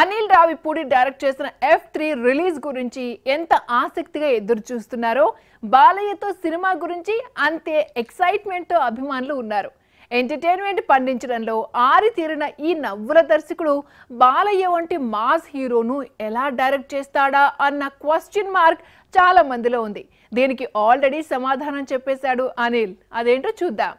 Anil Ravipudi direct చేసిన F three release గురించి ఎంత ఆసక్తిగా ఎదురు చూస్తున్నారో బాలయ్యతో సినిమా గురించి అంతే ఎక్సైట్మెంట్తో అభిమానులు ఉన్నారు ఎంటర్టైన్మెంట్ పండించడంలో ఆరి తీరిన ఈ నవ్వుల దర్శకుడు బాలయ్య వంటి మాస్ హీరోను ఎలా డైరెక్ట్ చేస్తాడా అన్న క్వశ్చన్ మార్క్ చాలా మందిలో ఉంది దీనికి ఆల్రెడీ సమాధానం చెప్పేశాడు అనిల్ అదేంటో చూద్దాం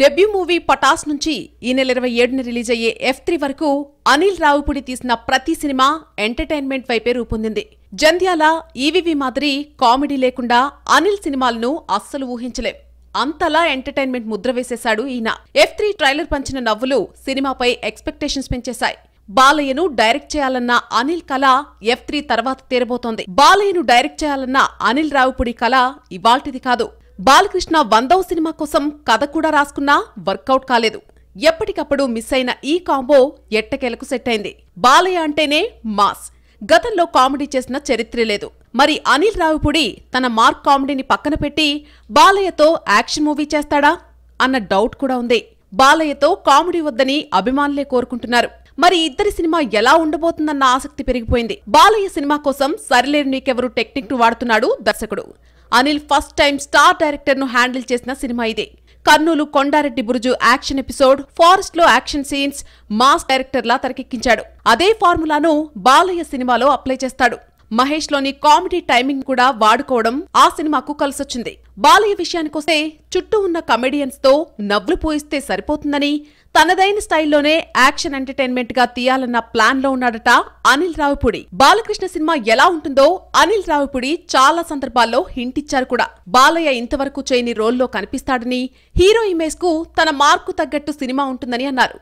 డెబ్యూ మూవీ పటాస్ నుంచి ఈ నెల ఇరవై ఏడున రిలీజ్ అయ్యే ఎఫ్ త్రీ వరకు అనిల్ రావుపుడి తీసిన ప్రతి సినిమా ఎంటర్టైన్మెంట్ వైపే రూపొందింది జంధ్యాల ఈవీవీ మాదిరి కామెడీ లేకుండా అనిల్ సినిమాలను అస్సలు ఊహించలేం అంతలా ఎంటర్టైన్మెంట్ ముద్ర వేసేశాడు ఈయన ఎఫ్ త్రీ ట్రైలర్ పంచిన నవ్వులు సినిమాపై ఎక్స్పెక్టేషన్స్ పెంచేశాయి బాలయ్యను డైరెక్ట్ చేయాలన్న అనిల్ కళ ఎఫ్ త్రీ తర్వాత తీరబోతోంది బాలయ్యను డైరెక్ట్ చేయాలన్న అనిల్ రావుపుడి కళ ఇవాల్టిది కాదు బాలకృష్ణ వందవ సినిమా కోసం కథ కూడా రాసుకున్నా వర్కౌట్ కాలేదు ఎప్పటికప్పుడు మిస్ అయిన ఈ కాంబో ఎట్టకేలకు సెట్ అయింది బాలయ్య అంటేనే మాస్ గతంలో కామెడీ చేసిన చరిత్రే లేదు మరి అనిల్ రావిపూడి తన మార్క్ కామెడీని పక్కన పెట్టి బాలయ్యతో యాక్షన్ మూవీ చేస్తాడా అన్న డౌట్ కూడా ఉంది బాలయ్యతో కామెడీ వద్దని అభిమానులే కోరుకుంటున్నారు మరి ఇద్దరి సినిమా ఎలా ఉండబోతుందన్న ఆసక్తి పెరిగిపోయింది బాలయ్య సినిమా కోసం సరిలేరు నీకెవరు టెక్నిక్ ను వాడుతున్నాడు దర్శకుడు Anil first time star director ను హ్యాండిల్ చేసిన సినిమా ఇదే కర్నూలు కొండారెడ్డి బురుజు యాక్షన్ ఎపిసోడ్ ఫారెస్ట్ లో యాక్షన్ సీన్స్ మాస్ డైరెక్టర్లా తెరకెక్కించాడు అదే ఫార్ములాను బాలయ్య సినిమాలో అప్లై చేస్తాడు మహేష్ లోని కామెడీ టైమింగ్ కూడా వాడుకోవడం ఆ సినిమాకు కలిసొచ్చింది బాలయ్య విషయానికొస్తే చుట్టూ ఉన్న కమెడియన్స్ తో నవ్వులు పోయిస్తే సరిపోతుందని తనదైన స్టైల్లోనే యాక్షన్ ఎంటర్టైన్మెంట్ గా తీయాలన్న ప్లాన్ లో ఉన్నాడట అనిల్ రావిపూడి బాలకృష్ణ సినిమా ఎలా ఉంటుందో అనిల్ రావిపూడి చాలా సందర్భాల్లో హింట్ ఇచ్చారు కూడా బాలయ్య ఇంతవరకు చేయని రోల్లో కనిపిస్తాడని హీరో ఇమేజ్ కు తన మార్కు తగ్గట్టు సినిమా ఉంటుందని అన్నారు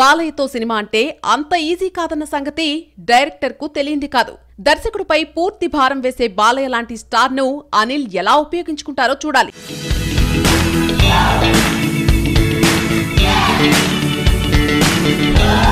బాలయ్యతో సినిమా అంటే అంత ఈజీ కాదన్న సంగతి డైరెక్టర్ కు తెలియంది కాదు దర్శకుడిపై పూర్తి భారం వేసే బాలయ్య లాంటి స్టార్ను అనిల్ ఎలా ఉపయోగించుకుంటారో చూడాలి Yeah.